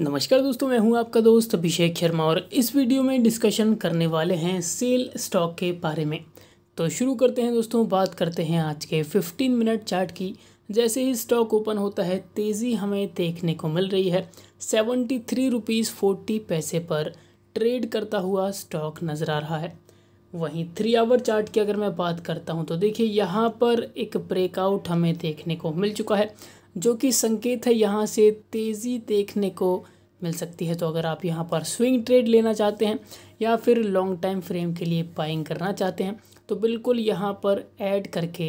नमस्कार दोस्तों मैं हूं आपका दोस्त अभिषेक शर्मा और इस वीडियो में डिस्कशन करने वाले हैं सेल स्टॉक के बारे में तो शुरू करते हैं दोस्तों बात करते हैं आज के 15 मिनट चार्ट की जैसे ही स्टॉक ओपन होता है तेज़ी हमें देखने को मिल रही है सेवेंटी थ्री रुपीज़ फोर्टी पैसे पर ट्रेड करता हुआ स्टॉक नज़र आ रहा है वहीं थ्री आवर चार्ट की अगर मैं बात करता हूं तो देखिए यहां पर एक ब्रेकआउट हमें देखने को मिल चुका है जो कि संकेत है यहां से तेज़ी देखने को मिल सकती है तो अगर आप यहाँ पर स्विंग ट्रेड लेना चाहते हैं या फिर लॉन्ग टाइम फ्रेम के लिए बाइंग करना चाहते हैं तो बिल्कुल यहाँ पर ऐड करके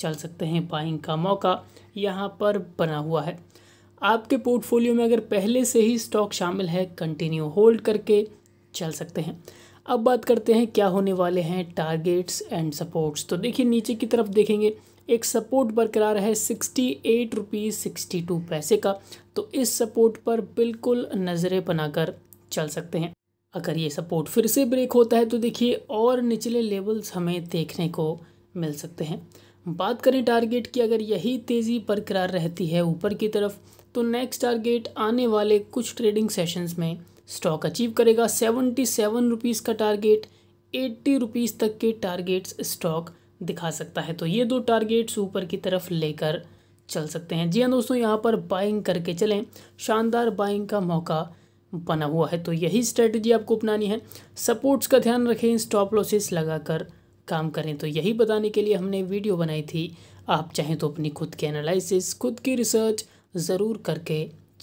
चल सकते हैं बाइंग का मौका यहाँ पर बना हुआ है आपके पोर्टफोलियो में अगर पहले से ही स्टॉक शामिल है कंटिन्यू होल्ड करके चल सकते हैं अब बात करते हैं क्या होने वाले हैं टारगेट्स एंड सपोर्ट्स तो देखिए नीचे की तरफ देखेंगे एक सपोर्ट बरकरार है sixty eight rupees sixty two पैसे का तो इस सपोर्ट पर बिल्कुल नज़रें बनाकर चल सकते हैं अगर ये सपोर्ट फिर से ब्रेक होता है तो देखिए और निचले लेवल्स हमें देखने को मिल सकते हैं बात करें टारगेट की अगर यही तेज़ी बरकरार रहती है ऊपर की तरफ तो नेक्स्ट टारगेट आने वाले कुछ ट्रेडिंग सेशंस में स्टॉक अचीव करेगा सेवेंटी सेवन रुपीज़ का टारगेट एट्टी रुपीज़ तक के टारगेट्स स्टॉक दिखा सकता है तो ये दो टारगेट्स ऊपर की तरफ लेकर चल सकते हैं जी हाँ दोस्तों यहाँ पर बाइंग करके चलें शानदार बाइंग का मौका बना हुआ है तो यही स्ट्रेटजी आपको अपनानी है सपोर्ट्स का ध्यान रखें स्टॉप लॉसेस लगाकर काम करें तो यही बताने के लिए हमने वीडियो बनाई थी आप चाहें तो अपनी खुद के एनालिसिस खुद की रिसर्च ज़रूर करके